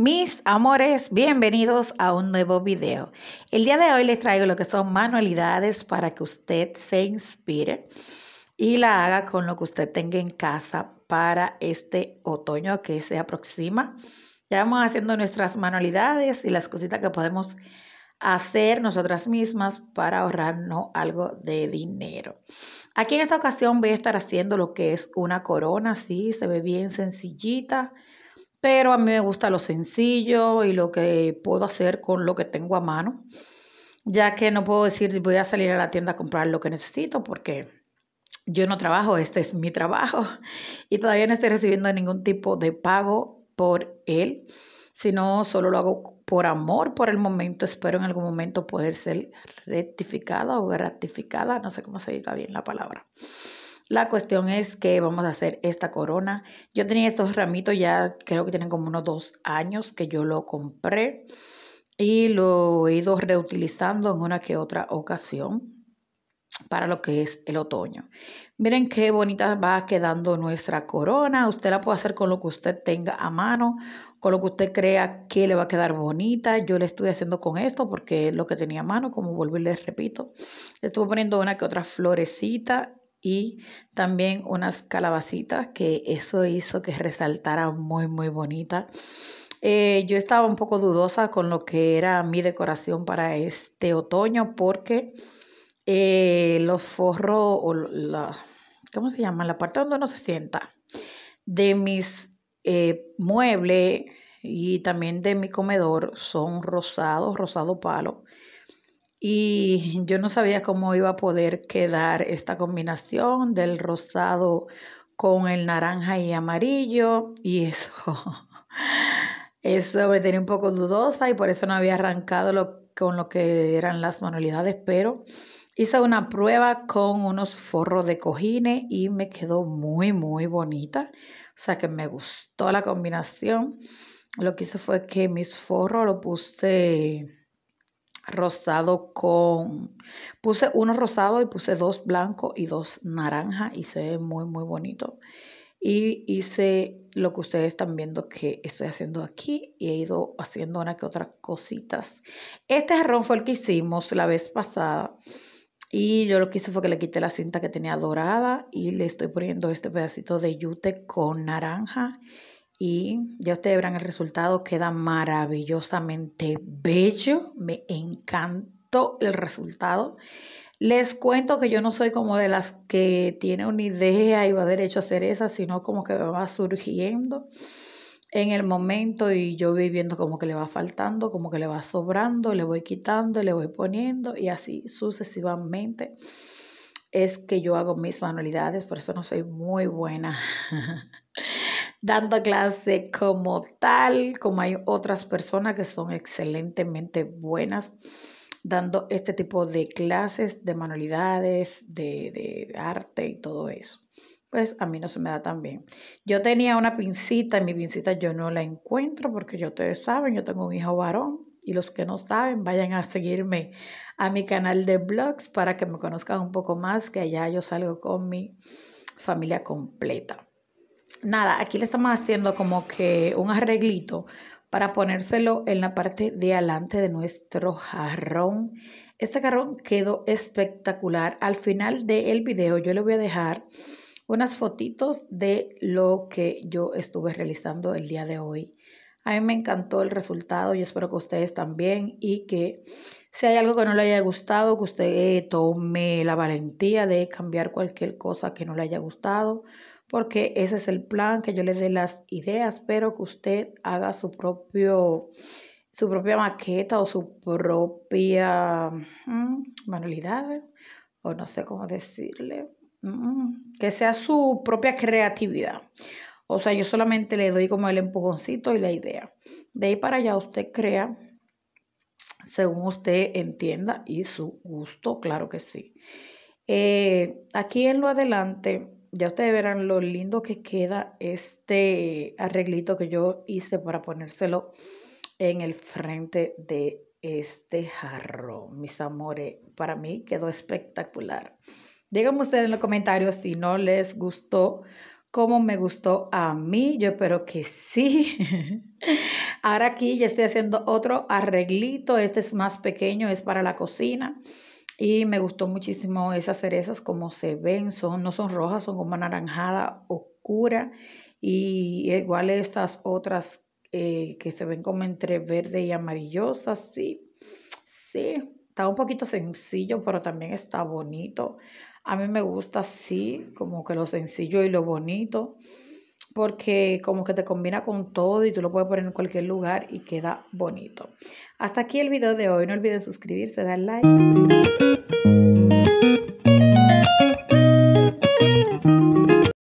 Mis amores, bienvenidos a un nuevo video. El día de hoy les traigo lo que son manualidades para que usted se inspire y la haga con lo que usted tenga en casa para este otoño que se aproxima. Ya vamos haciendo nuestras manualidades y las cositas que podemos hacer nosotras mismas para ahorrarnos algo de dinero. Aquí en esta ocasión voy a estar haciendo lo que es una corona, sí, se ve bien sencillita pero a mí me gusta lo sencillo y lo que puedo hacer con lo que tengo a mano, ya que no puedo decir voy a salir a la tienda a comprar lo que necesito porque yo no trabajo, este es mi trabajo y todavía no estoy recibiendo ningún tipo de pago por él, sino solo lo hago por amor por el momento, espero en algún momento poder ser rectificada o gratificada, no sé cómo se dice bien la palabra. La cuestión es que vamos a hacer esta corona. Yo tenía estos ramitos ya, creo que tienen como unos dos años que yo lo compré y lo he ido reutilizando en una que otra ocasión para lo que es el otoño. Miren qué bonita va quedando nuestra corona. Usted la puede hacer con lo que usted tenga a mano, con lo que usted crea que le va a quedar bonita. Yo le estoy haciendo con esto porque es lo que tenía a mano, como vuelvo les repito. Le estuve poniendo una que otra florecita y también unas calabacitas que eso hizo que resaltara muy muy bonita. Eh, yo estaba un poco dudosa con lo que era mi decoración para este otoño porque eh, los forros o la, ¿cómo se llama? La parte donde uno se sienta de mis eh, muebles y también de mi comedor son rosados, rosado palo y yo no sabía cómo iba a poder quedar esta combinación del rosado con el naranja y amarillo y eso eso me tenía un poco dudosa y por eso no había arrancado lo, con lo que eran las manualidades pero hice una prueba con unos forros de cojines y me quedó muy muy bonita o sea que me gustó la combinación lo que hice fue que mis forros lo puse rosado con... Puse uno rosado y puse dos blancos y dos naranja y se ve muy, muy bonito. Y hice lo que ustedes están viendo que estoy haciendo aquí y he ido haciendo una que otras cositas. Este jarrón fue el que hicimos la vez pasada. Y yo lo que hice fue que le quité la cinta que tenía dorada y le estoy poniendo este pedacito de yute con naranja y ya ustedes verán el resultado, queda maravillosamente bello, me encantó el resultado. Les cuento que yo no soy como de las que tiene una idea y va derecho a hacer esa, sino como que va surgiendo en el momento y yo voy viendo como que le va faltando, como que le va sobrando, le voy quitando, le voy poniendo y así sucesivamente es que yo hago mis manualidades, por eso no soy muy buena dando clase como tal, como hay otras personas que son excelentemente buenas dando este tipo de clases, de manualidades, de, arte y todo eso. Pues a mí no se me da tan bien. Yo tenía una pincita, y mi pincita yo no la encuentro porque yo ustedes saben, yo tengo un hijo varón y los que no saben, vayan a seguirme a mi canal de blogs para que me conozcan un poco más, que allá yo salgo con mi familia completa nada, aquí le estamos haciendo como que un arreglito para ponérselo en la parte de adelante de nuestro jarrón. Este jarrón quedó espectacular. Al final del video yo le voy a dejar unas fotitos de lo que yo estuve realizando el día de hoy. A mí me encantó el resultado, y espero que ustedes también y que si hay algo que no le haya gustado, que usted tome la valentía de cambiar cualquier cosa que no le haya gustado porque ese es el plan, que yo les dé las ideas, pero que usted haga su propio su propia maqueta o su propia mm, manualidad, o no sé cómo decirle, mm, que sea su propia creatividad. O sea, yo solamente le doy como el empujoncito y la idea. De ahí para allá usted crea según usted entienda y su gusto, claro que sí. Eh, aquí en lo adelante ya ustedes verán lo lindo que queda este arreglito que yo hice para ponérselo en el frente de este jarro. Mis amores, para mí quedó espectacular. Díganme ustedes en los comentarios si no les gustó como me gustó a mí. Yo espero que sí. Ahora aquí ya estoy haciendo otro arreglito. Este es más pequeño, es para la cocina. Y me gustó muchísimo esas cerezas, como se ven, son, no son rojas, son como anaranjada oscura. Y igual estas otras eh, que se ven como entre verde y amarillosa, sí, sí, está un poquito sencillo, pero también está bonito. A mí me gusta así, como que lo sencillo y lo bonito porque como que te combina con todo y tú lo puedes poner en cualquier lugar y queda bonito. Hasta aquí el video de hoy. No olvides suscribirse, dar like.